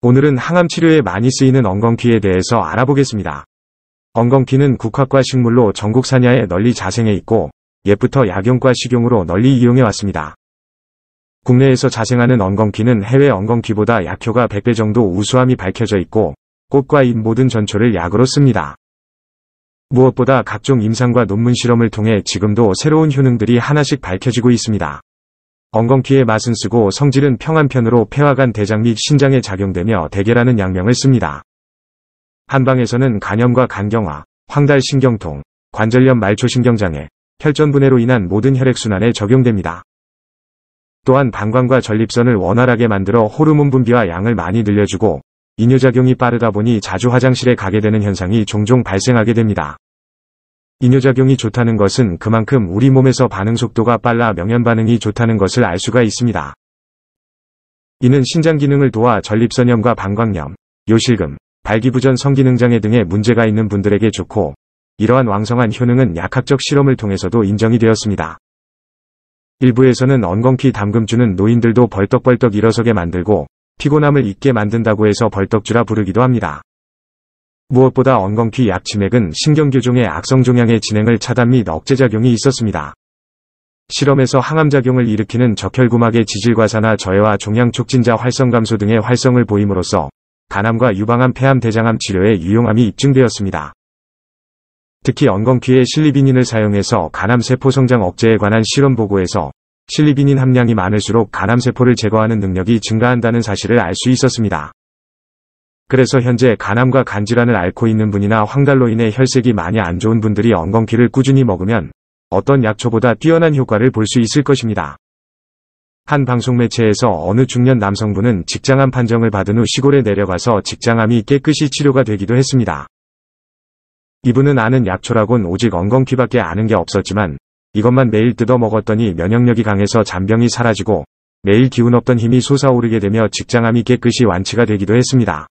오늘은 항암 치료에 많이 쓰이는 엉겅퀴에 대해서 알아보겠습니다. 엉겅퀴는 국화과 식물로 전국 사냐에 널리 자생해 있고 옛부터 약용과 식용으로 널리 이용해 왔습니다. 국내에서 자생하는 엉겅퀴는 해외 엉겅퀴보다 약효가 100배 정도 우수함이 밝혀져 있고 꽃과 잎 모든 전초를 약으로 씁니다. 무엇보다 각종 임상과 논문 실험을 통해 지금도 새로운 효능들이 하나씩 밝혀지고 있습니다. 엉겅퀴의 맛은 쓰고 성질은 평안편으로 폐화간 대장 및 신장에 작용되며 대개라는 약명을 씁니다. 한방에서는 간염과 간경화, 황달신경통, 관절염 말초신경장애, 혈전분해로 인한 모든 혈액순환에 적용됩니다. 또한 방광과 전립선을 원활하게 만들어 호르몬 분비와 양을 많이 늘려주고 이뇨작용이 빠르다 보니 자주 화장실에 가게 되는 현상이 종종 발생하게 됩니다. 이뇨작용이 좋다는 것은 그만큼 우리 몸에서 반응 속도가 빨라 명현 반응이 좋다는 것을 알 수가 있습니다. 이는 신장 기능을 도와 전립선염과 방광염, 요실금, 발기부전 성기능 장애 등의 문제가 있는 분들에게 좋고 이러한 왕성한 효능은 약학적 실험을 통해서도 인정이 되었습니다. 일부에서는 엉겅퀴 담금주는 노인들도 벌떡벌떡 일어서게 만들고 피곤함을 잊게 만든다고 해서 벌떡주라 부르기도 합니다. 무엇보다 엉겅퀴 약침맥은 신경교종의 악성 종양의 진행을 차단 및 억제작용이 있었습니다. 실험에서 항암작용을 일으키는 적혈구막의 지질과사나 저해와 종양 촉진자 활성 감소 등의 활성을 보임으로써 간암과 유방암, 폐암, 대장암 치료에 유용함이 입증되었습니다. 특히 엉겅퀴에 실리비닌을 사용해서 간암세포 성장 억제에 관한 실험 보고에서 실리비닌 함량이 많을수록 간암세포를 제거하는 능력이 증가한다는 사실을 알 수 있었습니다. 그래서 현재 간암과 간질환을 앓고 있는 분이나 황달로 인해 혈색이 많이 안 좋은 분들이 엉겅퀴를 꾸준히 먹으면 어떤 약초보다 뛰어난 효과를 볼 수 있을 것입니다. 한 방송 매체에서 어느 중년 남성분은 직장암 판정을 받은 후 시골에 내려가서 직장암이 깨끗이 치료가 되기도 했습니다. 이분은 아는 약초라곤 오직 엉겅퀴밖에 아는 게 없었지만 이것만 매일 뜯어 먹었더니 면역력이 강해서 잔병이 사라지고 매일 기운 없던 힘이 솟아오르게 되며 직장암이 깨끗이 완치가 되기도 했습니다.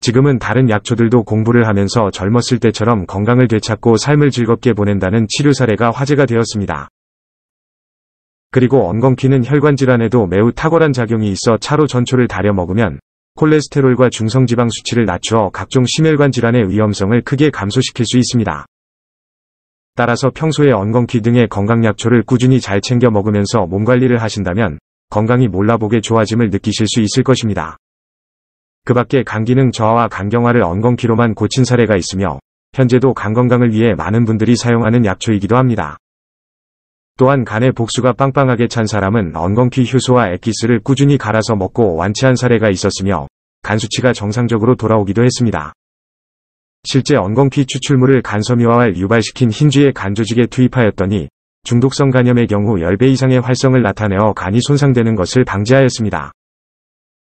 지금은 다른 약초들도 공부를 하면서 젊었을 때처럼 건강을 되찾고 삶을 즐겁게 보낸다는 치료 사례가 화제가 되었습니다. 그리고 엉겅퀴는 혈관 질환에도 매우 탁월한 작용이 있어 차로 전초를 다려 먹으면 콜레스테롤과 중성지방 수치를 낮추어 각종 심혈관 질환의 위험성을 크게 감소시킬 수 있습니다. 따라서 평소에 엉겅퀴 등의 건강약초를 꾸준히 잘 챙겨 먹으면서 몸관리를 하신다면 건강이 몰라보게 좋아짐을 느끼실 수 있을 것입니다. 그 밖에 간기능 저하와 간경화를 엉겅퀴로만 고친 사례가 있으며 현재도 간 건강을 위해 많은 분들이 사용하는 약초이기도 합니다. 또한 간의 복수가 빵빵하게 찬 사람은 엉겅퀴 효소와 액기스를 꾸준히 갈아서 먹고 완치한 사례가 있었으며 간 수치가 정상적으로 돌아오기도 했습니다. 실제 엉겅퀴 추출물을 간섬유화를 유발시킨 흰쥐의 간 조직에 투입하였더니 중독성 간염의 경우 10배 이상의 활성을 나타내어 간이 손상되는 것을 방지하였습니다.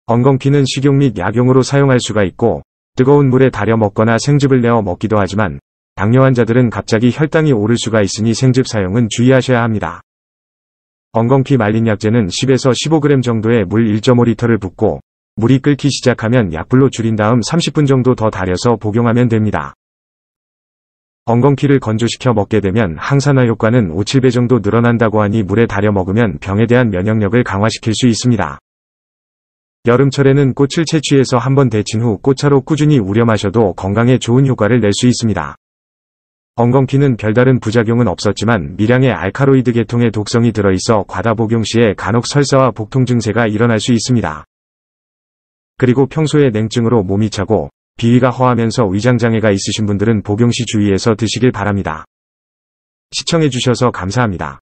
건건피는 식용 및 약용으로 사용할 수가 있고 뜨거운 물에 달여 먹거나 생즙을 내어 먹기도 하지만 당뇨 환자들은 갑자기 혈당이 오를 수가 있으니 생즙 사용은 주의하셔야 합니다. 건건피 말린 약재는 10에서 15g 정도의 물 1.5리터를 붓고 물이 끓기 시작하면 약불로 줄인 다음 30분 정도 더 달여서 복용하면 됩니다. 건건피를 건조시켜 먹게 되면 항산화 효과는 5, 7배 정도 늘어난다고 하니 물에 달여 먹으면 병에 대한 면역력을 강화시킬 수 있습니다. 여름철에는 꽃을 채취해서 한번 데친 후 꽃차로 꾸준히 우려 마셔도 건강에 좋은 효과를 낼 수 있습니다. 엉겅퀴는 별다른 부작용은 없었지만 미량의 알카로이드 계통의 독성이 들어있어 과다 복용 시에 간혹 설사와 복통 증세가 일어날 수 있습니다. 그리고 평소에 냉증으로 몸이 차고 비위가 허하면서 위장장애가 있으신 분들은 복용 시 주의해서 드시길 바랍니다. 시청해주셔서 감사합니다.